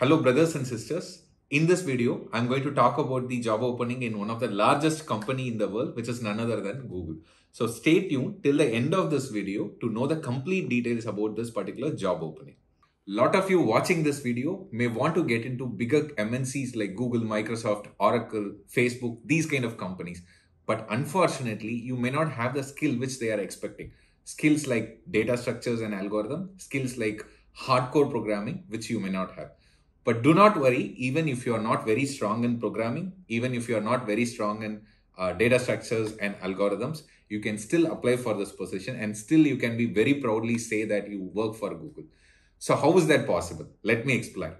Hello brothers and sisters. In this video, I'm going to talk about the job opening in one of the largest company in the world, which is none other than Google. So stay tuned till the end of this video to know the complete details about this particular job opening. Lot of you watching this video may want to get into bigger MNCs like Google, Microsoft, Oracle, Facebook, these kind of companies. But unfortunately, you may not have the skill which they are expecting. Skills like data structures and algorithm, skills like hardcore programming, which you may not have but do not worry, even if you are not very strong in programming, even if you are not very strong in uh, data structures and algorithms, you can still apply for this position and still you can be very proudly say that you work for Google. So how is that possible? Let me explain.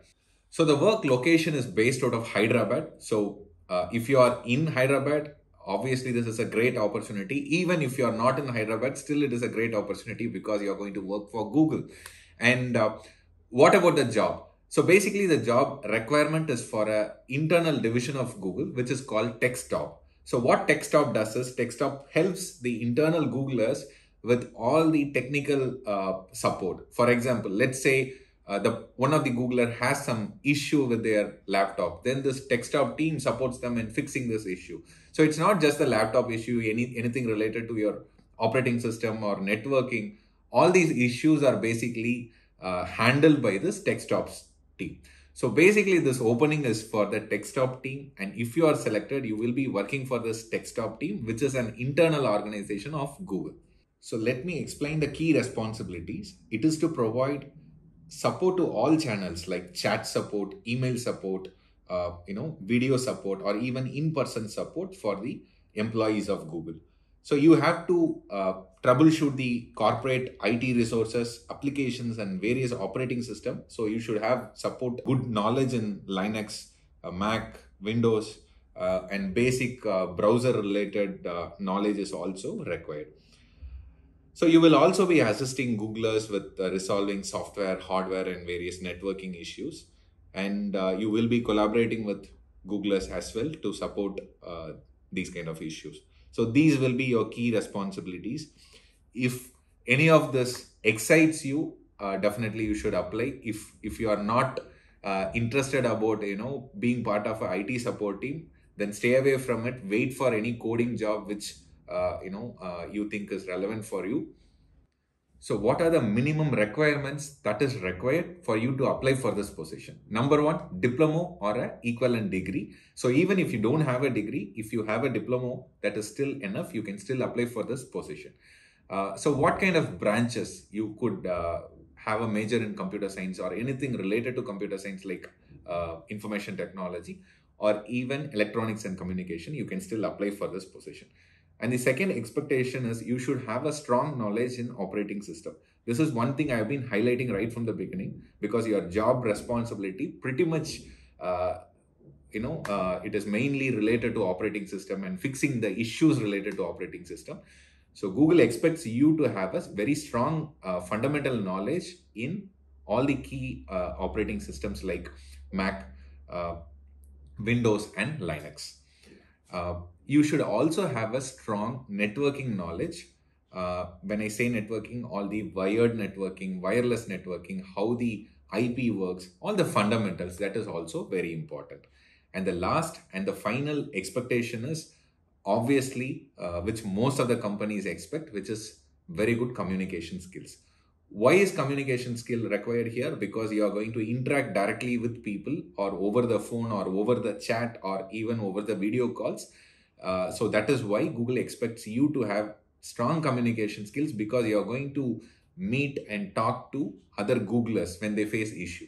So the work location is based out of Hyderabad. So uh, if you are in Hyderabad, obviously this is a great opportunity. Even if you are not in Hyderabad, still it is a great opportunity because you are going to work for Google. And uh, what about the job? So basically the job requirement is for an internal division of Google, which is called TechStop. So what TechStop does is TechStop helps the internal Googlers with all the technical uh, support. For example, let's say uh, the one of the Googler has some issue with their laptop, then this TechStop team supports them in fixing this issue. So it's not just the laptop issue, any anything related to your operating system or networking. All these issues are basically uh, handled by this TechStop's team. So basically this opening is for the TechStop team and if you are selected, you will be working for this TechStop team which is an internal organization of Google. So let me explain the key responsibilities. It is to provide support to all channels like chat support, email support, uh, you know, video support or even in-person support for the employees of Google. So you have to uh, troubleshoot the corporate IT resources, applications, and various operating system. So you should have support good knowledge in Linux, uh, Mac, Windows, uh, and basic uh, browser-related uh, knowledge is also required. So you will also be assisting Googlers with uh, resolving software, hardware, and various networking issues, and you will be collaborating with Googlers as well to support these kind of issues. So these will be your key responsibilities. If any of this excites you, uh, definitely you should apply. If if you are not uh, interested about you know being part of a IT support team, then stay away from it. Wait for any coding job which uh, you know uh, you think is relevant for you. So what are the minimum requirements that is required for you to apply for this position? Number one, diploma or a equivalent degree. So even if you don't have a degree, if you have a diploma that is still enough, you can still apply for this position. Uh, so what kind of branches you could uh, have a major in computer science or anything related to computer science like uh, information technology or even electronics and communication, you can still apply for this position. And the second expectation is you should have a strong knowledge in operating system. This is one thing I've been highlighting right from the beginning because your job responsibility pretty much, uh, you know, uh, it is mainly related to operating system and fixing the issues related to operating system. So Google expects you to have a very strong uh, fundamental knowledge in all the key uh, operating systems like Mac, uh, Windows and Linux. Uh, you should also have a strong networking knowledge. Uh, when I say networking, all the wired networking, wireless networking, how the IP works, all the fundamentals, that is also very important. And the last and the final expectation is obviously, uh, which most of the companies expect, which is very good communication skills. Why is communication skill required here? Because you are going to interact directly with people or over the phone or over the chat or even over the video calls. Uh, so that is why Google expects you to have strong communication skills because you are going to meet and talk to other Googlers when they face issue.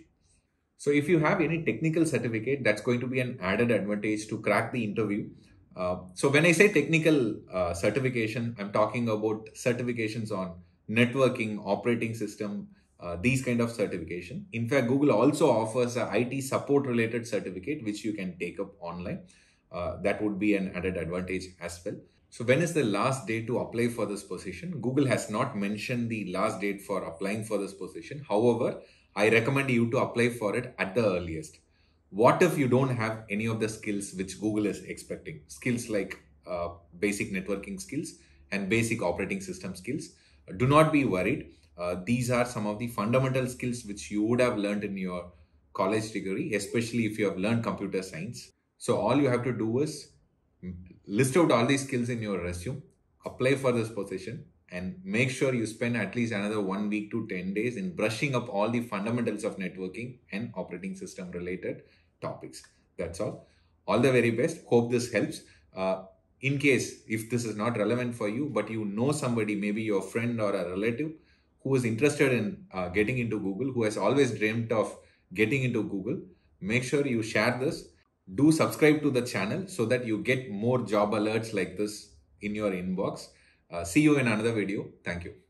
So if you have any technical certificate, that's going to be an added advantage to crack the interview. Uh, so when I say technical uh, certification, I'm talking about certifications on networking, operating system, uh, these kind of certification. In fact, Google also offers a IT support related certificate which you can take up online. Uh, that would be an added advantage as well. So when is the last day to apply for this position? Google has not mentioned the last date for applying for this position. However, I recommend you to apply for it at the earliest. What if you don't have any of the skills which Google is expecting? Skills like uh, basic networking skills and basic operating system skills do not be worried. Uh, these are some of the fundamental skills which you would have learned in your college degree, especially if you have learned computer science. So, all you have to do is list out all these skills in your resume, apply for this position, and make sure you spend at least another one week to 10 days in brushing up all the fundamentals of networking and operating system related topics. That's all. All the very best. Hope this helps. Uh, in case if this is not relevant for you but you know somebody maybe your friend or a relative who is interested in uh, getting into google who has always dreamt of getting into google make sure you share this do subscribe to the channel so that you get more job alerts like this in your inbox uh, see you in another video thank you